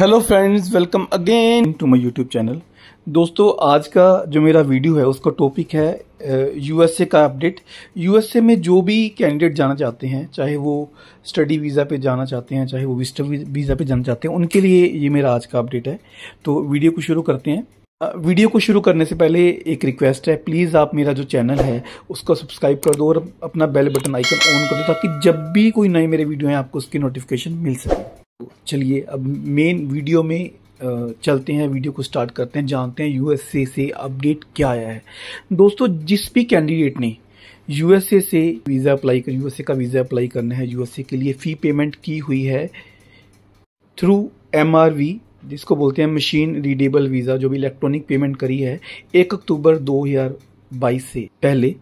hello friends welcome again to my YouTube channel दोस्तों आज का जो मेरा वीडियो है उसका टॉपिक है यूएसए का अपडेट यूएसए में जो भी कैंडिडेट जाना चाहते हैं चाहे वो स्टडी वीज़ा पे जाना चाहते हैं चाहे वो विस्टर वीज़ा पे जाना चाहते हैं उनके लिए ये मेरा आज का अपडेट है तो वीडियो को शुरू करते हैं वीडियो को शुरू करने से पहले एक रिक्वेस्ट है प्लीज़ आप मेरा जो चैनल है उसको सब्सक्राइब कर दो और अपना बेल बटन आइकन ऑन कर दो ताकि जब भी कोई नए मेरे वीडियो हैं आपको उसकी नोटिफिकेशन मिल सके चलिए अब मेन वीडियो में चलते हैं वीडियो को स्टार्ट करते हैं जानते हैं यूएसए से अपडेट क्या आया है दोस्तों जिस भी कैंडिडेट ने यूएसए से वीज़ा अप्लाई कर यूएसए का वीज़ा अप्लाई करना है यूएसए के लिए फ़ी पेमेंट की हुई है थ्रू एम जिसको बोलते हैं मशीन रीडेबल वीज़ा जो भी इलेक्ट्रॉनिक पेमेंट करी है एक अक्टूबर 2000 बाईस से पहले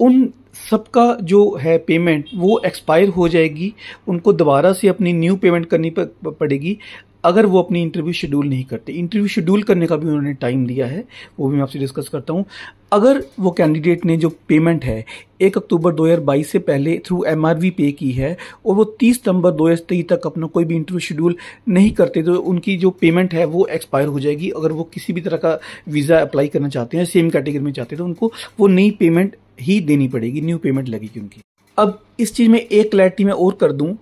उन सबका जो है पेमेंट वो एक्सपायर हो जाएगी उनको दोबारा से अपनी न्यू पेमेंट करनी पड़ेगी अगर वो अपनी इंटरव्यू शेड्यूल नहीं करते इंटरव्यू शेड्यूल करने का भी उन्होंने टाइम दिया है वो भी मैं आपसे डिस्कस करता हूँ अगर वो कैंडिडेट ने जो पेमेंट है एक अक्टूबर 2022 से पहले थ्रू एम पे की है और वो 30 सितंबर तेईस तक अपना कोई भी इंटरव्यू शेड्यूल नहीं करते तो उनकी जो पेमेंट है वो एक्सपायर हो जाएगी अगर वो किसी भी तरह का वीज़ा अप्लाई करना चाहते हैं सेम कैटेगरी में चाहते हैं तो उनको वो नई पेमेंट ही देनी पड़ेगी न्यू पेमेंट लगेगी उनकी अब इस चीज़ में एक क्लैरिटी मैं और कर दूँ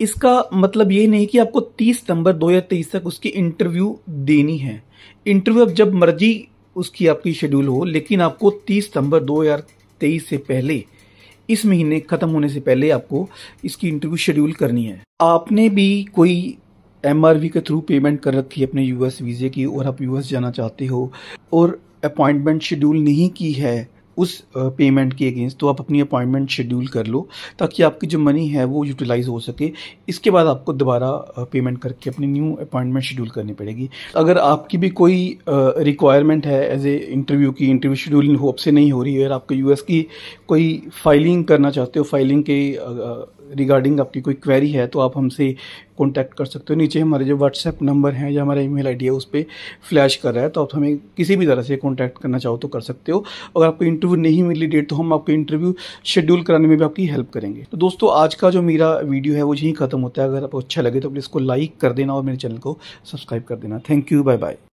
इसका मतलब ये नहीं कि आपको 30 सितंबर 2023 तक उसकी इंटरव्यू देनी है इंटरव्यू अब जब मर्जी उसकी आपकी शेड्यूल हो लेकिन आपको 30 सितंबर 2023 से पहले इस महीने ख़त्म होने से पहले आपको इसकी इंटरव्यू शेड्यूल करनी है आपने भी कोई एम के थ्रू पेमेंट कर रखी है अपने यूएस वीज़े की और आप यूएस जाना चाहते हो और अपॉइंटमेंट शेड्यूल नहीं की है उस पेमेंट के अगेंस्ट तो आप अपनी अपॉइंटमेंट शेड्यूल कर लो ताकि आपकी जो मनी है वो यूटिलाइज़ हो सके इसके बाद आपको दोबारा पेमेंट करके अपनी न्यू अपॉइंटमेंट शेड्यूल करनी पड़ेगी अगर आपकी भी कोई रिक्वायरमेंट है एज ए इंटरव्यू की इंटरव्यू शेड्यूल होप से नहीं हो रही है अगर आपको यूएस की कोई फाइलिंग करना चाहते हो फाइलिंग के रिगार्डिंग आपकी कोई क्वेरी है तो आप हमसे कॉन्टैक्ट कर सकते हो नीचे हमारे जो व्हाट्सएप नंबर है या हमारा ईमेल आईडी है उस पर फ्लैश कर रहा है तो आप हमें किसी भी तरह से कॉन्टैक्ट करना चाहो तो कर सकते हो अगर आपको इंटरव्यू नहीं मिली डेट तो हम आपको इंटरव्यू शेड्यूल कराने में भी आपकी हेल्प करेंगे तो दोस्तों आज का जो मेरा वीडियो है वो यहीं खत्म होता है अगर आपको अच्छा लगे तो प्लीज़ इसको लाइक कर देना और मेरे चैनल को सब्सक्राइब कर देना थैंक यू बाय बाय